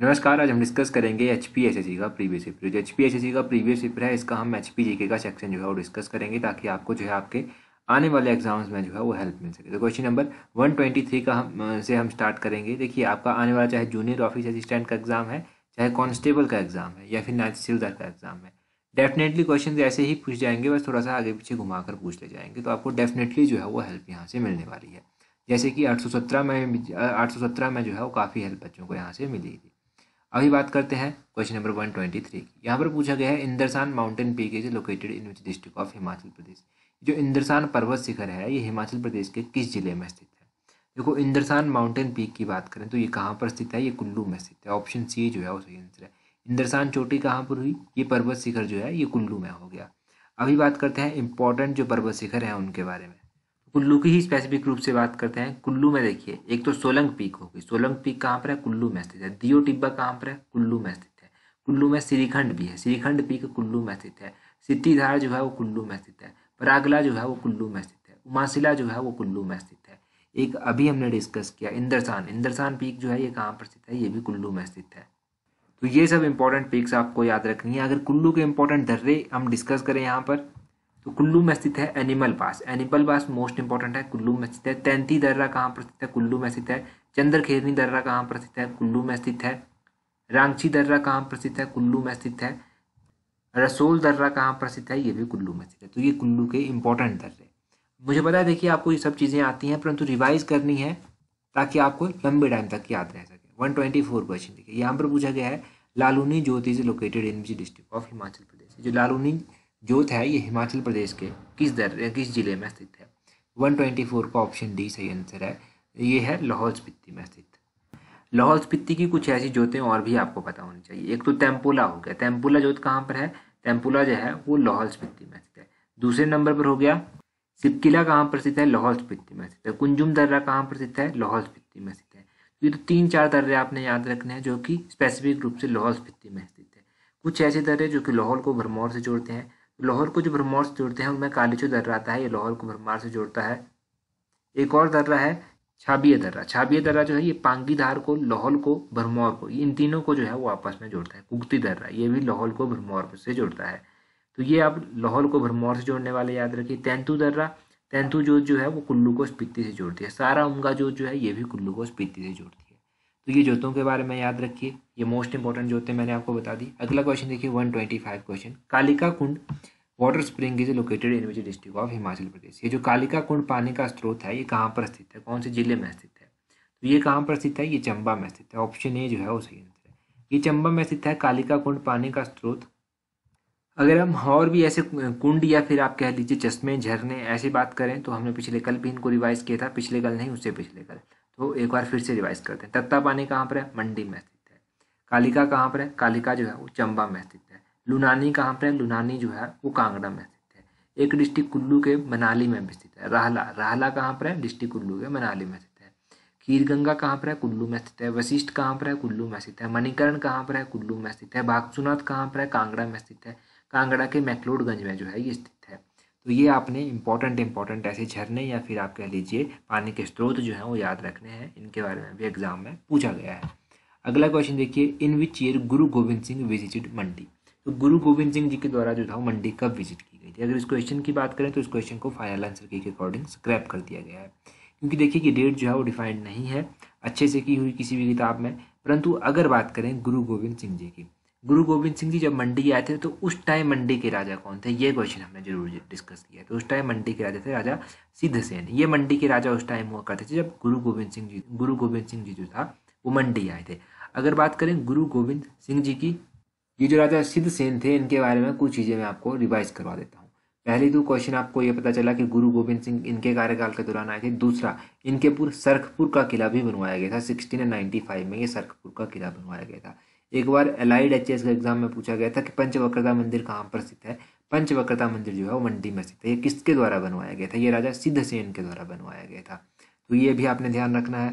नमस्कार आज हम डिस्कस करेंगे H P S S C का प्रीवियस पेपर जो H P S S C का प्रीवियस पेपर है इसका हम एच पी जी के का सेक्शन जो है वो डिस्कस करेंगे ताकि आपको जो है आपके आने वाले एग्जाम्स में जो है वो हेल्प मिल सके तो क्वेश्चन नंबर थ्री का हम से हम स्टार्ट करेंगे देखिए आपका आने वाला चाहे जूनियर ऑफिस असिस्टेंट का एग्जाम है चाहे कॉन्स्टेबल का एग्जाम है या फिर तहसीलदार का एग्जाम है डेफिनेटली क्वेश्चन ऐसे ही पूछ जाएंगे बस थोड़ा सा आगे पीछे घुमा कर पूछ ले जाएंगे तो आपको डेफिनेटली जो है वो हेल्प यहाँ से मिलने वाली है जैसे कि सत्रह में सत्रह में जो है वो काफ़ी हेल्प बच्चों को यहाँ से मिली थी अभी बात करते हैं question number one twenty three की यहाँ पर पूछा गया है Indrasan mountain peak is located in which district of Himachal Pradesh जो इंदरसान पर्वत शिखर है ये हिमाचल प्रदेश के किस जिले में स्थित है देखो इंदरसान माउंटेन पीक की बात करें तो ये कहाँ पर स्थित है ये कुल्लू में स्थित है ऑप्शन सी जो है वो सही आंसर है इंदरसान चोटी कहाँ पर हुई ये पर्वत शिखर जो है ये कुल्लू में हो गया अभी बात करते हैं इंपॉर्टेंट जो पर्वत शिखर हैं उनके बारे में कुल्लू की ही स्पेसिफिक रूप से बात करते हैं कुल्लू में देखिए एक तो सोलंग पीक होगी सोलंग पीक कहाँ पर है कुल्लू में स्थित है दियो टिब्बा कहाँ पर है कुल्लू में स्थित है कुल्लू में श्रीखंड भी है श्रीखंड पीक कुल्लू में स्थित है सिद्धिधार जो है वो कुल्लू में स्थित है परागला जो है वो कुल्लू में स्थित है उमाशिला जो है वो कुल्लू में स्थित है एक अभी हमने डिस्कस किया इंदरसान इंदरसान पीक जो है ये कहाँ पर स्थित है ये भी कुल्लू में स्थित है तो ये सब इंपॉर्टेंट पीक्स आपको याद रखनी है अगर कुल्लू के इंपॉर्टेंट दर्रे हम डिस्कस करें यहाँ पर तो कुल्लू में स्थित है animal pass animal pass most important है कुल्लू में स्थित है तैंती दर्रा कहाँ पर स्थित है कुल्लू में स्थित है चंद्रखेरनी दर्रा कहाँ पर स्थित है कुल्लू में स्थित है रांची दर्रा कहाँ पर स्थित है कुल्लू में स्थित है रसोल दर्रा कहाँ पर स्थित है ये भी कुल्लू में स्थित है तो ये कुल्लू के इंपॉर्टेंट दर्रे मुझे पता है देखिए आपको ये सब चीज़ें आती हैं परंतु रिवाइज करनी है ताकि आपको लंबे टाइम तक याद रह सके वन ट्वेंटी फोर क्वेश्चन देखिए यहाँ पर पूछा गया है Laluni Jyoti is located in which district of Himachal Pradesh जो लालूनी जोत है ये हिमाचल प्रदेश के किस दर किस जिले में स्थित है 124 का ऑप्शन डी सही आंसर है ये है लाहौल स्पीति में स्थित लाहौल स्पीति की कुछ ऐसी जोतें और भी आपको पता होनी चाहिए एक तो टेम्पोला हो गया टेम्पोला जोत कहाँ पर है टेम्पोला जो है वो लाहौल स्पीति में स्थित है दूसरे नंबर पर हो गया सिपकिला कहाँ पर स्थित है लाहौल स्पीति में स्थित है कुंजुम दर्रा कहाँ पर स्थित है लाहौल स्पीति में स्थित है तो ये तो तीन चार दर्रे आपने याद रखने हैं जो कि स्पेसिफिक रूप से लाहौल स्पीति में स्थित है कुछ ऐसे दर्रे जो कि लाहौल को भरमौर से जोड़ते हैं लाहौर को जो भरमार से जोड़ते हैं उनमें कालीचो दर्रा आता है ये लाहौर को भरमार से जोड़ता है एक और दर्रा है छाबीय दर्रा छाबीय दर्रा जो है ये पांगी धार को लाहौल को भरमौर को इन तीनों को जो है वो आपस में जोड़ता है कुगती दर्रा ये भी लाहौल को भरमौर से जोड़ता है तो ये आप लाहौल को भरमौर से जोड़ने वाले याद रखिए तैंतु दर्रा तैंतु जोत जो है वो कुल्लू को स्पीति से जोड़ती है सारा उमगा जोत जो है ये भी कुल्लू को स्पीति से जोड़ती है तो ये जोतों के बारे में याद रखिए ये मोस्ट इंपॉर्टेंट जोते मैंने आपको बता दी अगला क्वेश्चन देखिए one twenty five question Kalika Kund water spring is located in which district of Himachal Pradesh ये जो कालिका कुंड पानी का स्रोत है ये कहाँ पर स्थित है कौन से जिले में स्थित है तो ये कहाँ पर स्थित है ये चंबा में स्थित है ऑप्शन ए जो है वो सही आंसर है ये चंबा में स्थित है कालिका कुंड पानी का स्रोत अगर हम और भी ऐसे कुंड या फिर आप कह लीजिए चश्मे झरने ऐसी बात करें तो हमने पिछले कल भी इनको रिवाइज किया था पिछले कल नहीं उससे पिछले कल तो एक बार फिर से रिवाइज करते हैं तत्ता पानी कहाँ पर है मंडी में स्थित है कालिका कहाँ पर है कालिका जो है वो चंबा में स्थित है लुनानी कहाँ पर है लुनानी जो है वो कांगड़ा में स्थित है एक डिस्ट्रिक्ट कुल्लू के मनाली में भी स्थित है राहला राहला कहाँ पर है डिस्ट्रिक्ट कुल्लू के मनाली में स्थित है खीरगंगा कहाँ पर है कुल्लू में स्थित है वशिष्ठ कहाँ पर है कुल्लू में स्थित है मणिकरण कहाँ पर है कुल्लू में स्थित है बागसुनाथ कहाँ पर है कांगड़ा में स्थित है कांगड़ा के मैकलोडगंज में जो है ये स्थित है तो ये आपने इंपॉर्टेंट इंपॉर्टेंट ऐसे झरने या फिर आप कह लीजिए पानी के स्रोत जो हैं वो याद रखने हैं इनके बारे में भी एग्जाम में पूछा गया है अगला क्वेश्चन देखिए इन विच ईयर गुरु गोविंद सिंह विजिटेड मंडी तो गुरु गोविंद सिंह जी के द्वारा जो था मंडी कब विजिट की गई थी अगर इस क्वेश्चन की बात करें तो इस क्वेश्चन को फाइनल आंसर के अकॉर्डिंग स्क्रैप कर दिया गया है क्योंकि देखिए कि डेट जो है वो डिफाइंड नहीं है अच्छे से की हुई किसी भी किताब में परंतु अगर बात करें गुरु गोविंद सिंह जी की गुरु गोविंद सिंह जी जब मंडी आए थे तो उस टाइम मंडी के राजा कौन थे ये क्वेश्चन हमने जरूर डिस्कस किया तो उस टाइम मंडी के राजा थे राजा सेन ये मंडी के राजा उस टाइम हुआ करते थे जब गुरु गोविंद सिंह जी गुरु गोविंद सिंह जी जो था वो मंडी आए थे अगर बात करें गुरु गोविंद सिंह जी की ये जो राजा सेन थे इनके बारे में कुछ चीज़ें मैं आपको रिवाइज करवा देता हूँ पहले तो क्वेश्चन आपको ये पता चला कि गुरु गोविंद सिंह इनके कार्यकाल के दौरान आए थे दूसरा इनके पूर्व सरखपुर का किला भी बनवाया गया था सिक्सटीन नाइन्टी फाइव में ये सरखपुर का किला बनवाया गया था एक बार एलाइड एच का एग्जाम में पूछा गया था कि पंचवक्रता मंदिर कहाँ पर स्थित है पंचवक्रता मंदिर जो है वो मंडी में स्थित है ये किसके द्वारा बनवाया गया था ये राजा सिद्ध के द्वारा बनवाया गया था तो ये भी आपने ध्यान रखना है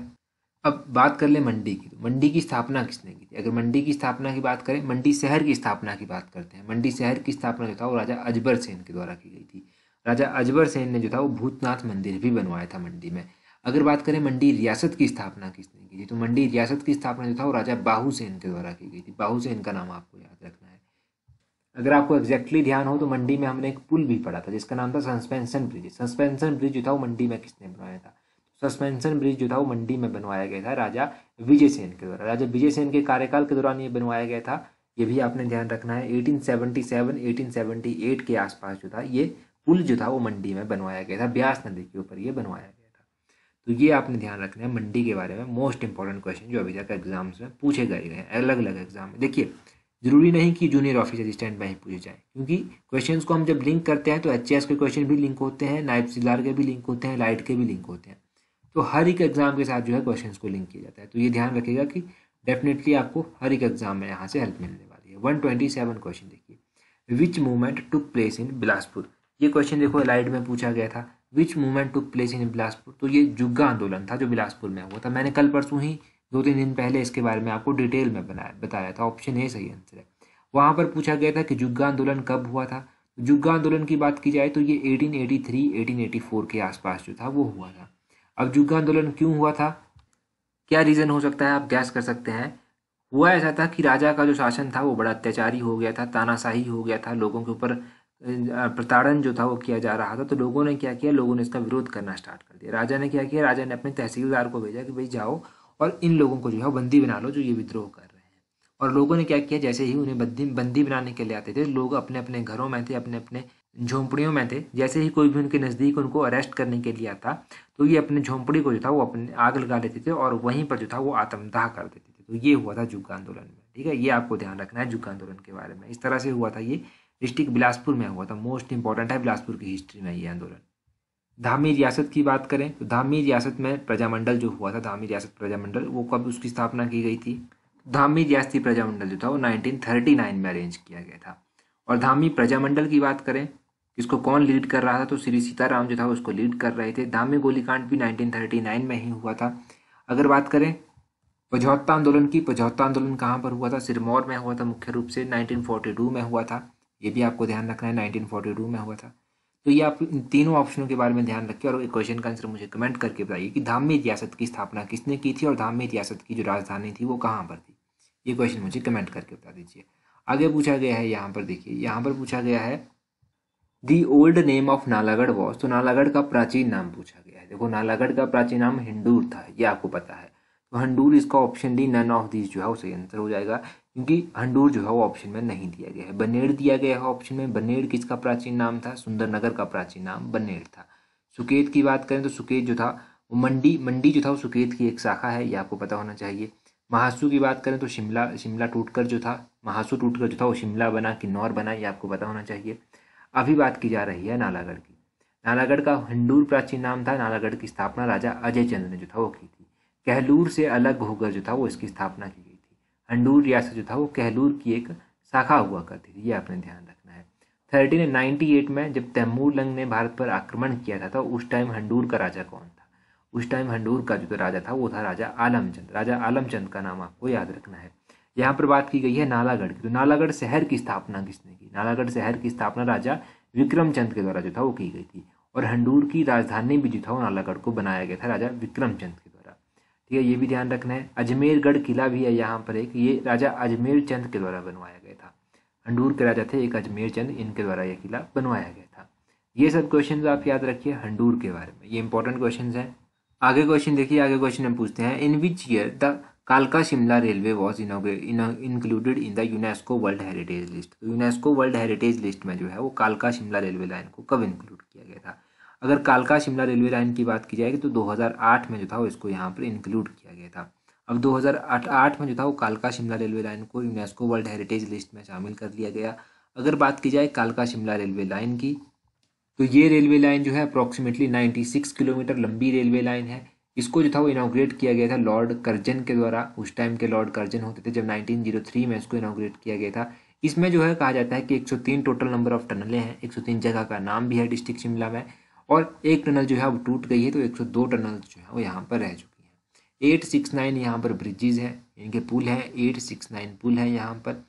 अब बात कर ले मंडी की तो मंडी की स्थापना किसने की थी अगर मंडी की स्थापना की बात करें मंडी शहर की स्थापना की बात करते हैं मंडी शहर की स्थापना जो था वो राजा अजबर सेन के द्वारा की गई थी राजा अजबर सेन ने जो था वो भूतनाथ मंदिर भी बनवाया था मंडी में अगर बात करें मंडी रियासत की स्थापना किसने की थी तो मंडी रियासत की स्थापना जो था वो राजा बाहू सेन के द्वारा की गई थी बाहू सेन का नाम आपको याद रखना है अगर आपको एग्जैक्टली ध्यान हो तो मंडी में हमने एक पुल भी पड़ा था जिसका नाम था सस्पेंशन ब्रिज सस्पेंशन ब्रिज जो था वो मंडी में किसने बनाया था सस्पेंशन ब्रिज जो था वो मंडी में बनवाया गया था राजा विजय सेन के द्वारा राजा विजय सेन के कार्यकाल के दौरान ये बनवाया गया था ये भी आपने ध्यान रखना है 1877 1878 के आसपास जो था ये पुल जो था वो मंडी में बनवाया गया था ब्यास नदी के ऊपर ये बनवाया तो ये आपने ध्यान रखना है मंडी के बारे में मोस्ट इंपॉर्टेंट क्वेश्चन जो अभी तक एग्जाम्स में पूछे गए हैं अलग अलग एग्जाम में देखिए जरूरी नहीं कि जूनियर ऑफिस असिस्टेंट में ही पूछे जाए क्योंकि क्वेश्चन को हम जब लिंक करते हैं तो एच के क्वेश्चन भी लिंक होते हैं नाइफ सिलार के भी लिंक होते हैं लाइट के भी लिंक होते हैं तो हर एक एग्जाम के साथ जो है क्वेश्चन को लिंक किया जाता है तो ये ध्यान रखिएगा कि डेफिनेटली आपको हर एक एग्जाम में यहाँ से हेल्प मिलने वाली है वन ट्वेंटी सेवन क्वेश्चन देखिए which movement took place in Bilaspur ये क्वेश्चन देखो लाइट में पूछा गया था which movement took place in Bilaspur तो ये जुग्गा आंदोलन था जो बिलासपुर में हुआ था मैंने कल परसों ही दो तीन दिन पहले इसके बारे में आपको डिटेल में बनाया बताया था ऑप्शन ए सही आंसर है वहाँ पर पूछा गया था कि जुग्गा आंदोलन कब हुआ था जुग्गा आंदोलन की बात की जाए तो ये 1883, 1884 के आसपास जो था वो हुआ था अब जुग्गा आंदोलन क्यों हुआ था क्या रीज़न हो सकता है आप गैस कर सकते हैं हुआ ऐसा था कि राजा का जो शासन था वो बड़ा अत्याचारी हो गया था तानाशाही हो गया था लोगों के ऊपर प्रताड़न जो था वो किया जा रहा था तो लोगों ने क्या किया लोगों ने इसका विरोध करना स्टार्ट कर दिया राजा ने क्या किया राजा ने अपने तहसीलदार को भेजा कि भाई जाओ और इन लोगों को जो है बंदी बना लो जो ये विद्रोह कर रहे हैं और लोगों ने क्या किया जैसे ही उन्हें बंदी बंदी बनाने के लिए आते थे लोग अपने अपने घरों में थे अपने अपने झोंपड़ियों में थे जैसे ही कोई भी उनके नज़दीक उनको अरेस्ट करने के लिए आता तो ये अपने झोंपड़ी को जो था वो अपने आग लगा लेते थे और वहीं पर जो था वो आत्मदाह कर देते थे तो ये हुआ था जुग आंदोलन में ठीक है ये आपको ध्यान रखना है जुग आंदोलन के बारे में इस तरह से हुआ था ये डिस्ट्रिक्ट बिलासपुर में हुआ था मोस्ट इंपॉर्टेंट है बिलासपुर की हिस्ट्री में ये आंदोलन धामी रियासत की बात करें तो धामी रियासत में प्रजामंडल जो हुआ था धामी रियासत प्रजामंडल वो कब उसकी स्थापना की गई थी धामी रियासती प्रजामंडल जो था वो 1939 में अरेंज किया गया था और धामी प्रजामंडल की बात करें इसको कौन लीड कर रहा था तो श्री सीताराम जो था उसको लीड कर रहे थे धामी गोलीकांड भी 1939 में ही हुआ था अगर बात करें पझौता आंदोलन की पझौता आंदोलन कहाँ पर हुआ था सिरमौर में हुआ था मुख्य रूप से 1942 में हुआ था ये भी आपको ध्यान रखना है 1942 में हुआ था तो ये आप इन तीनों ऑप्शनों के बारे में ध्यान रखिए और क्वेश्चन का आंसर मुझे कमेंट करके बताइए कि धामी रियासत की स्थापना किसने की थी और धामी रियासत की जो राजधानी थी वो कहाँ पर थी ये क्वेश्चन मुझे कमेंट करके बता दीजिए आगे पूछा गया है यहाँ पर देखिए यहाँ पर पूछा गया है the old name of Nalagarh was तो नालागढ़ का प्राचीन नाम पूछा गया है देखो नालागढ़ का प्राचीन नाम हिंडूर था ये आपको पता है तो हंडूर इसका option D none of this जो है वो सही आंसर हो जाएगा क्योंकि हंडूर जो है वो ऑप्शन में नहीं दिया गया है बनेड़ दिया गया है ऑप्शन में बनेड़ किसका प्राचीन नाम था सुंदरनगर का प्राचीन नाम बनेड़ था सुकेत की बात करें तो सुकेत जो था वो मंडी मंडी जो था वो सुकेत की एक शाखा है ये आपको पता होना चाहिए महासू की बात करें तो शिमला शिमला टूटकर जो था महासू टूटकर जो था वो शिमला बना किन्नौर बना ये आपको पता होना चाहिए अभी बात की जा रही है नालागढ़ की नालागढ़ का हंडूर प्राचीन नाम था नालागढ़ की स्थापना राजा अजय चंद्र ने जो था वो की थी कहलूर से अलग होकर जो था वो इसकी स्थापना की हंडूर रियासत जो था वो कहलूर की एक शाखा हुआ करती थी ये आपने ध्यान रखना है थर्टीन नाइनटी एट में जब तैमूर लंग ने भारत पर आक्रमण किया था तो उस टाइम हंडूर का राजा कौन था उस टाइम हंडूर का जो राजा था वो था राजा आलमचंद राजा आलमचंद का नाम आपको याद रखना है यहाँ पर बात की गई है नालागढ़ की तो नालागढ़ शहर की स्थापना किसने की नालागढ़ शहर की स्थापना राजा विक्रमचंद के द्वारा जो था वो की गई थी और हंडूर की राजधानी भी जो था वो नालागढ़ को बनाया गया था राजा विक्रमचंद के ठीक है ये भी ध्यान रखना है अजमेरगढ़ किला भी है यहाँ पर एक ये राजा अजमेर चंद के द्वारा बनवाया गया था हंडूर के राजा थे एक अजमेर चंद इनके द्वारा यह किला बनवाया गया था ये सब क्वेश्चन आप याद रखिए हंडूर के बारे में ये इंपॉर्टेंट क्वेश्चन है आगे क्वेश्चन देखिए आगे क्वेश्चन हम पूछते हैं इन विच ईयर द कालका Shimla railway was included in the UNESCO world heritage list तो यूनेस्को वर्ल्ड हेरिटेज लिस्ट में जो है वो कालका शिमला रेलवे लाइन को कब इंक्लूड किया गया था अगर कालका शिमला रेलवे लाइन की बात की जाएगी तो 2008 में जो था इसको यहाँ पर इंक्लूड किया गया था अब 2008 में जो था वो कालका शिमला रेलवे लाइन को यूनेस्को वर्ल्ड हेरिटेज लिस्ट में शामिल कर लिया गया अगर बात की जाए कालका शिमला रेलवे लाइन की तो ये रेलवे लाइन जो है अप्रॉक्सीमेटली नाइन्टी किलोमीटर लंबी रेलवे लाइन है इसको जो था वो इनाग्रेट किया गया था लॉर्ड कर्जन के द्वारा उस टाइम के लॉर्ड कर्जन होते थे जब 1903 में इसको इनाग्रेट किया गया था इसमें जो है कहा जाता है कि 103 टोटल नंबर ऑफ टनलें हैं 103 जगह का नाम भी है डिस्ट्रिक्ट शिमला में और एक टनल जो है वो टूट गई है तो 102 टनल जो है वो यहाँ पर रह चुकी है एट सिक्स नाइन यहाँ पर ब्रिजेज हैं इनके पुल हैं एट सिक्स नाइन पुल है यहाँ पर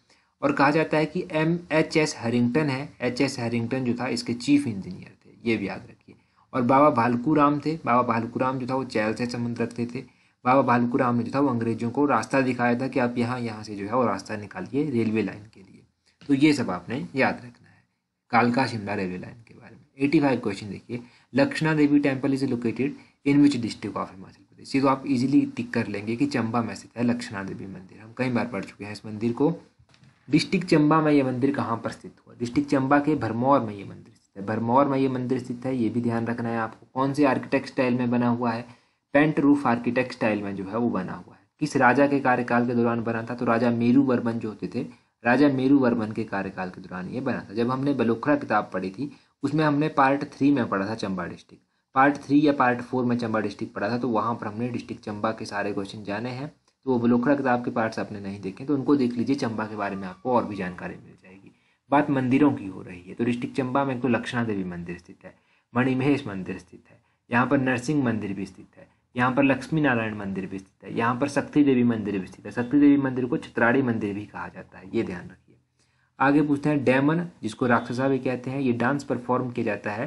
और कहा जाता है कि एम एच एस हरिंगटन है एच एस हरिंगटन जो था इसके चीफ इंजीनियर थे ये भी याद रखिए और बाबा भालकू राम थे बाबा भालकू राम जो था वो चैल से संबंध रखते थे बाबा भालकू राम ने जो था वो अंग्रेजों को रास्ता दिखाया था कि आप यहाँ यहाँ से जो है वो रास्ता निकालिए रेलवे लाइन के लिए तो ये सब आपने याद रखना है कालका Shimla railway line eighty five question देखिए Lakshana Devi temple is located in which district of Himachal Pradesh ये तो आप इजीली टिक कर लेंगे कि चंबा में स्थित है लक्षणा देवी मंदिर हम कई बार पढ़ चुके हैं इस मंदिर को डिस्ट्रिक्ट चंबा में ये मंदिर कहाँ पर स्थित हुआ डिस्ट्रिक्ट चंबा के भरमौर में ये मंदिर स्थित है भरमौर में ये मंदिर स्थित है ये भी ध्यान रखना है आपको कौन से आर्किटेक्ट स्टाइल में बना हुआ है पेंट रूफ आर्किटेक्ट स्टाइल में जो है वो बना हुआ है किस राजा के कार्यकाल के दौरान बना था तो राजा मेरू वर्मन जो होते थे राजा मेरू वर्मन के कार्यकाल के दौरान ये बना था जब हमने बलोखरा किताब पढ़ी थी उसमें हमने पार्ट थ्री में पढ़ा था चंबा डिस्ट्रिक्ट पार्ट थ्री या पार्ट फोर में चंबा डिस्ट्रिक्ट पढ़ा था तो वहाँ पर हमने डिस्ट्रिक्ट चंबा के सारे क्वेश्चन जाने हैं तो वो बलोखड़ा किताब के पार्ट्स आपने नहीं देखे तो उनको देख लीजिए चंबा के बारे में आपको और भी जानकारी मिल जाएगी बात मंदिरों की हो रही है तो डिस्ट्रिक्ट चंबा में एक तो लक्षणा देवी मंदिर स्थित है मणिमहेश मंदिर स्थित है यहाँ पर नरसिंह मंदिर भी स्थित है यहाँ पर लक्ष्मी नारायण मंदिर भी स्थित है यहाँ पर शक्ति देवी मंदिर भी स्थित है शक्ति देवी मंदिर को चित्राड़ी मंदिर भी कहा जाता है ये ध्यान रखिए आगे पूछते हैं डैमन जिसको राक्षसा भी कहते हैं ये डांस परफॉर्म किया जाता है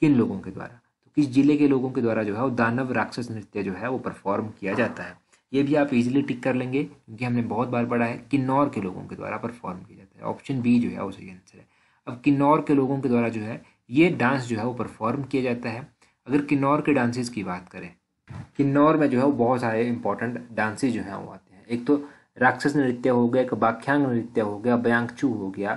किन लोगों के द्वारा तो किस जिले के लोगों के द्वारा जो है वो दानव राक्षस नृत्य जो है वो परफॉर्म किया जाता है ये भी आप इजीली टिक कर लेंगे क्योंकि हमने बहुत बार पढ़ा है किन्नौर के लोगों के द्वारा परफॉर्म किया जाता है ऑप्शन बी जो है वो सही आंसर है अब किन्नौर के लोगों के द्वारा जो है ये डांस जो है वो परफॉर्म किया जाता है अगर किन्नौर के डांसेस की बात करें किन्नौर में जो है वो बहुत सारे इंपॉर्टेंट डांसेज जो हैं वो आते हैं एक तो राक्षस नृत्य हो गया बाख्यांग नृत्य हो गया बयांगचू हो गया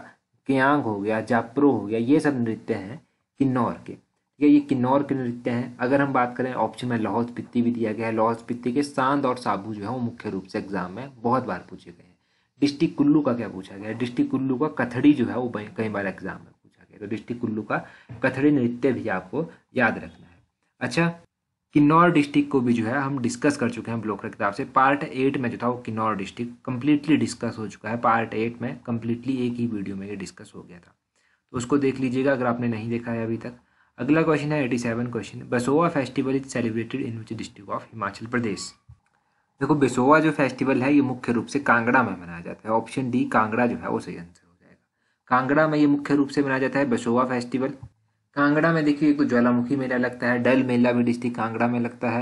केयांग हो गया जाप्रो हो गया ये सब नृत्य हैं किन्नौर के ठीक है ये किन्नौर के नृत्य हैं अगर हम बात करें ऑप्शन में लाहौल स्पित्ती भी दिया गया है लाहौल स्पित्ती के सांद और साबू जो है वो मुख्य रूप से एग्जाम में बहुत बार पूछे गए हैं डिस्ट्रिक्ट कुल्लू का क्या पूछा गया डिस्ट्रिक्ट कुल्लू का कथड़ी जो है वो कई बार एग्जाम में पूछा गया तो डिस्ट्रिक्ट कुल्लू का कथड़ी नृत्य भी आपको याद रखना है अच्छा किन्नौर डिस्ट्रिक्ट को भी जो है हम डिस्कस कर चुके हैं ब्लॉक किताब से पार्ट एट में जो था वो किन्नौर डिस्ट्रिक्ट कम्प्लीटली डिस्कस हो चुका है पार्ट एट में कम्प्लीटली एक ही वीडियो में ये डिस्कस हो गया था तो उसको देख लीजिएगा अगर आपने नहीं देखा है अभी तक अगला क्वेश्चन है eighty seven question Basoa festival is celebrated in which district of Himachal Pradesh देखो बसोवा जो फेस्टिवल है ये मुख्य रूप से कांगड़ा में मनाया जाता है ऑप्शन डी कांगड़ा जो है वो सही आंसर हो जाएगा कांगड़ा में ये मुख्य रूप से मनाया जाता है बसोवा फेस्टिवल कांगड़ा में देखिए एक तो ज्वालामुखी मेला लगता है डल मेला भी डिस्ट्रिक्ट कांगड़ा में लगता है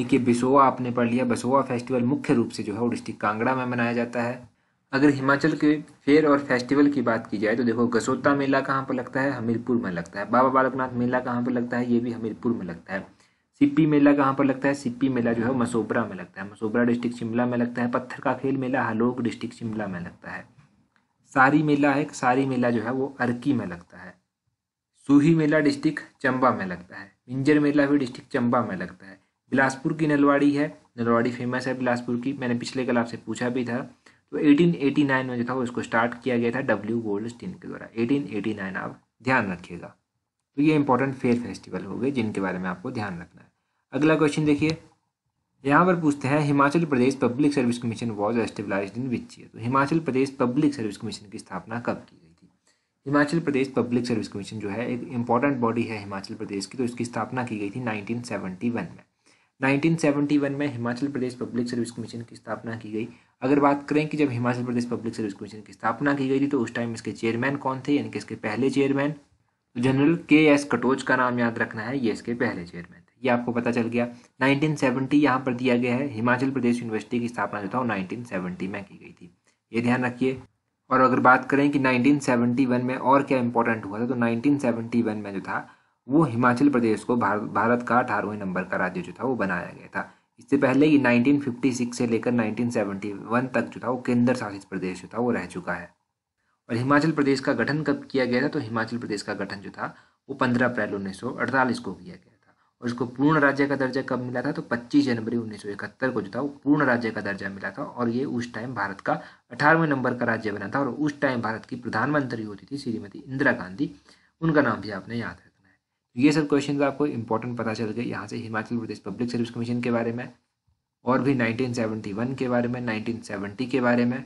एक ये बिसोवा आपने पढ़ लिया बसोवा फेस्टिवल मुख्य रूप से जो है वो डिस्ट्रिक्ट कांगड़ा में मनाया जाता है अगर हिमाचल के फेयर और फेस्टिवल की बात की जाए तो देखो गसोता मेला कहाँ पर लगता है हमीरपुर में लगता है बाबा बालकनाथ मेला कहाँ पर लगता है ये भी हमीरपुर में लगता है सिप्पी मेला कहाँ पर लगता है सिप्पी मेला जो है मसोबरा में लगता है मसोबरा डिस्ट्रिक्ट शिमला में लगता है पत्थर का खेल मेला हलोक डिस्ट्रिक्ट शिमला में लगता है सारी मेला है सारी मेला जो है वो अर्की में लगता है सूही मेला डिस्ट्रिक्ट चंबा में लगता है मिंजर मेला भी डिस्ट्रिक्ट चंबा में लगता है बिलासपुर की नलवाड़ी है नलवाड़ी फेमस है बिलासपुर की मैंने पिछले कल आपसे पूछा भी था तो 1889 में जो था वो इसको स्टार्ट किया गया था डब्ल्यू गोल्ड स्टीन के द्वारा 1889 आप ध्यान रखिएगा तो ये इंपॉर्टेंट फेयर फेस्टिवल हो गए जिनके बारे में आपको ध्यान रखना है अगला क्वेश्चन देखिए यहाँ पर पूछते हैं Himachal Pradesh public service commission was established in which year तो Himachal Pradesh public service commission की स्थापना कब की Himachal Pradesh public service commission जो है एक इम्पॉर्टेंट बॉडी है हिमाचल प्रदेश की तो इसकी स्थापना की गई थी 1971 में 1971 में Himachal Pradesh public service commission की स्थापना की गई अगर बात करें कि जब Himachal Pradesh public service commission की स्थापना की गई थी तो उस टाइम इसके चेयरमैन कौन थे यानी कि इसके पहले chairman general K S Katoch का नाम याद रखना है ये इसके पहले चेयरमैन थे ये आपको पता चल गया 1970 यहाँ पर दिया गया है हिमाचल प्रदेश यूनिवर्सिटी की स्थापना जो था वो नाइनटीन में की गई थी ये ध्यान रखिए और अगर बात करें कि 1971 में और क्या इम्पोर्टेंट हुआ था तो 1971 में जो था वो हिमाचल प्रदेश को भारत भारत का अठारहवें नंबर का राज्य जो था वो बनाया गया था इससे पहले ये 1956 से लेकर 1971 तक जो था वो केंद्र शासित प्रदेश जो था वो रह चुका है और हिमाचल प्रदेश का गठन कब किया गया था तो हिमाचल प्रदेश का गठन जो था वो पंद्रह अप्रैल उन्नीस को किया गया और इसको पूर्ण राज्य का दर्जा कब मिला था तो 25 जनवरी 1971 को जो था वो पूर्ण राज्य का दर्जा मिला था और ये उस टाइम भारत का अठारहवें नंबर का राज्य बना था और उस टाइम भारत की प्रधानमंत्री होती थी श्रीमती इंदिरा गांधी उनका नाम भी आपने याद रखना है तो ये सब क्वेश्चन आपको इंपॉर्टेंट पता चल गए यहाँ से Himachal Pradesh public service commission के बारे में और भी नाइनटीन के बारे में नाइनटीन के बारे में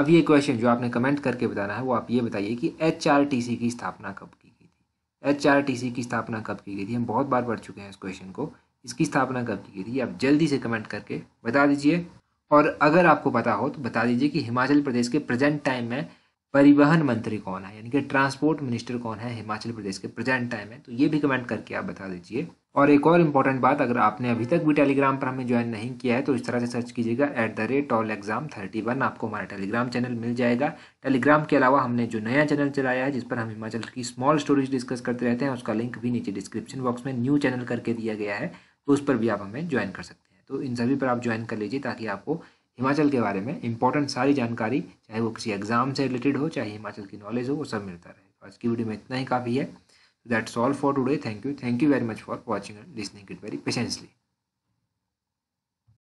अब ये क्वेश्चन जो आपने कमेंट करके बताना है वो आप ये बताइए कि एच की स्थापना कब की एच आर टी सी की स्थापना कब की गई थी हम बहुत बार पढ़ चुके हैं इस क्वेश्चन को इसकी स्थापना कब की गई थी आप जल्दी से कमेंट करके बता दीजिए और अगर आपको पता हो तो बता दीजिए कि हिमाचल प्रदेश के प्रेजेंट टाइम में परिवहन मंत्री कौन है यानी कि ट्रांसपोर्ट मिनिस्टर कौन है हिमाचल प्रदेश के प्रेजेंट टाइम में तो ये भी कमेंट करके आप बता दीजिए और एक और इम्पॉर्टेंट बात अगर आपने अभी तक भी टेलीग्राम पर हमें ज्वाइन नहीं किया है तो इस तरह से सर्च कीजिएगा at the rate all exam thirty one आपको हमारा टेलीग्राम चैनल मिल जाएगा टेलीग्राम के अलावा हमने जो नया चैनल चलाया है जिस पर हम हिमाचल की स्मॉल स्टोरीज डिस्कस करते रहते हैं उसका लिंक भी नीचे डिस्क्रिप्शन बॉक्स में न्यू चैनल करके दिया गया है तो उस पर भी आप हमें ज्वाइन कर सकते हैं तो इन सभी पर आप ज्वाइन कर लीजिए ताकि आपको हिमाचल के बारे में इंपॉर्टेंट सारी जानकारी चाहे वो किसी एग्जाम से रिलेटेड हो चाहे हिमाचल की नॉलेज हो वो सब मिलता रहे तो आज की वीडियो में इतना ही काफ़ी है that's all for today thank you thank you very much for watching and listening it very patiently